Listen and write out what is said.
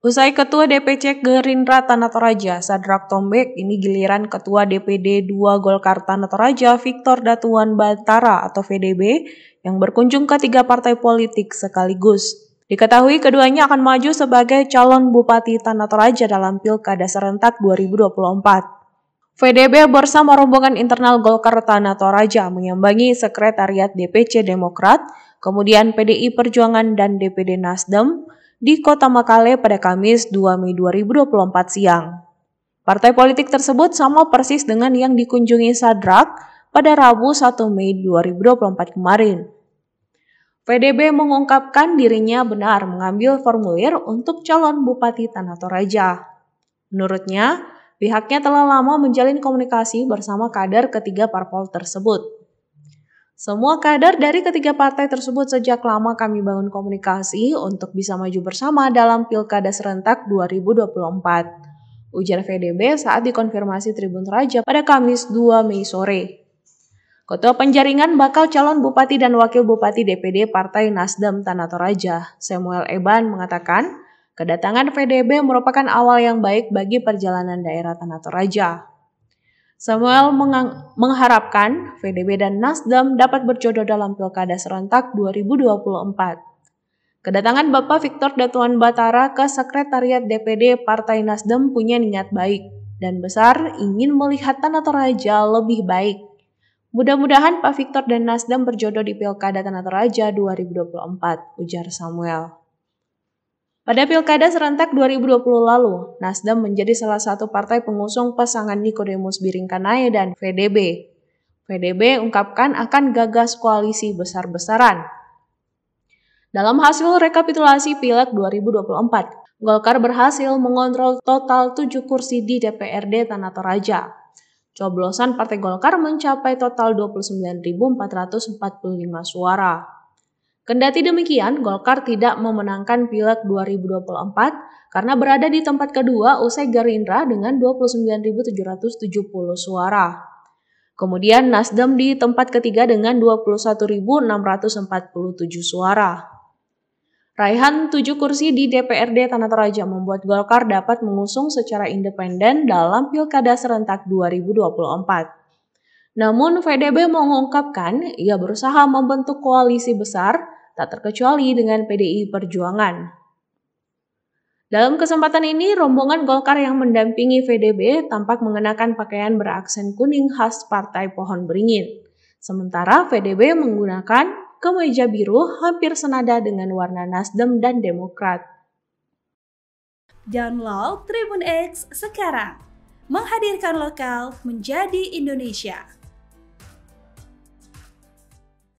Usai Ketua DPC Gerindra Tanah Toraja, Sadrak Tombek, ini giliran Ketua DPD 2 Golkar Tanah Toraja, Victor Datuan Batara atau VDB, yang berkunjung ke tiga partai politik sekaligus. Diketahui keduanya akan maju sebagai calon Bupati Tanah Toraja dalam Pilkada Serentak 2024. VDB bersama rombongan internal Golkar Tanah Toraja menyambangi Sekretariat DPC Demokrat, kemudian PDI Perjuangan dan DPD Nasdem, di Kota Makale pada Kamis 2 Mei 2024 siang. Partai politik tersebut sama persis dengan yang dikunjungi Sadrak pada Rabu 1 Mei 2024 kemarin. PDB mengungkapkan dirinya benar mengambil formulir untuk calon Bupati Tanah Toraja. Menurutnya, pihaknya telah lama menjalin komunikasi bersama kader ketiga parpol tersebut. Semua kader dari ketiga partai tersebut sejak lama kami bangun komunikasi untuk bisa maju bersama dalam Pilkada Serentak 2024. Ujar VDB saat dikonfirmasi Tribun Raja pada Kamis 2 Mei sore. Ketua Penjaringan bakal calon Bupati dan Wakil Bupati DPD Partai Nasdem Tanah Toraja, Samuel Eban mengatakan, kedatangan VDB merupakan awal yang baik bagi perjalanan daerah Tanah Toraja. Samuel mengharapkan VDB dan Nasdem dapat berjodoh dalam pilkada serentak 2024. Kedatangan Bapak Victor Datuan Batara ke Sekretariat DPD Partai Nasdem punya niat baik dan besar ingin melihat Tanah Toraja lebih baik. Mudah-mudahan Pak Victor dan Nasdem berjodoh di Pilkada Tanah Toraja 2024, ujar Samuel. Pada pilkada serentak 2020 lalu, Nasdem menjadi salah satu partai pengusung pasangan Nikodemus Biringkanaya dan VDB. VDB ungkapkan akan gagas koalisi besar-besaran. Dalam hasil rekapitulasi Pileg 2024, Golkar berhasil mengontrol total 7 kursi di DPRD Tanah Toraja. Coblosan Partai Golkar mencapai total 29.445 suara. Kendati demikian, Golkar tidak memenangkan Pileg 2024 karena berada di tempat kedua usai Gerindra dengan 29.770 suara. Kemudian Nasdem di tempat ketiga dengan 21.647 suara. Raihan tujuh kursi di DPRD Tanah Toraja membuat Golkar dapat mengusung secara independen dalam Pilkada Serentak 2024. Namun, VDB mengungkapkan ia berusaha membentuk koalisi besar tak terkecuali dengan PDI Perjuangan. Dalam kesempatan ini, rombongan Golkar yang mendampingi VDB tampak mengenakan pakaian beraksen kuning khas Partai Pohon Beringin. Sementara VDB menggunakan kemeja biru hampir senada dengan warna Nasdem dan Demokrat. Download Tribun X sekarang. Menghadirkan lokal menjadi Indonesia.